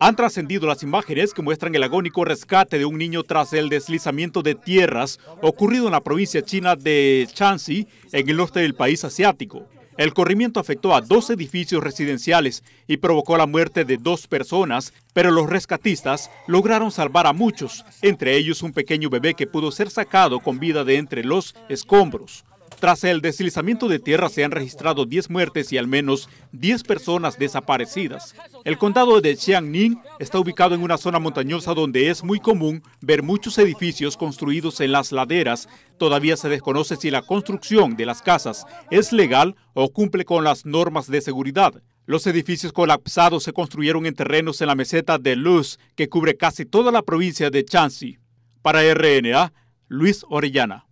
Han trascendido las imágenes que muestran el agónico rescate de un niño tras el deslizamiento de tierras ocurrido en la provincia china de Shanxi, en el norte del país asiático. El corrimiento afectó a dos edificios residenciales y provocó la muerte de dos personas, pero los rescatistas lograron salvar a muchos, entre ellos un pequeño bebé que pudo ser sacado con vida de entre los escombros. Tras el deslizamiento de tierra se han registrado 10 muertes y al menos 10 personas desaparecidas. El condado de Xiangning está ubicado en una zona montañosa donde es muy común ver muchos edificios construidos en las laderas. Todavía se desconoce si la construcción de las casas es legal o cumple con las normas de seguridad. Los edificios colapsados se construyeron en terrenos en la meseta de Luz, que cubre casi toda la provincia de Chansi. Para RNA, Luis Orellana.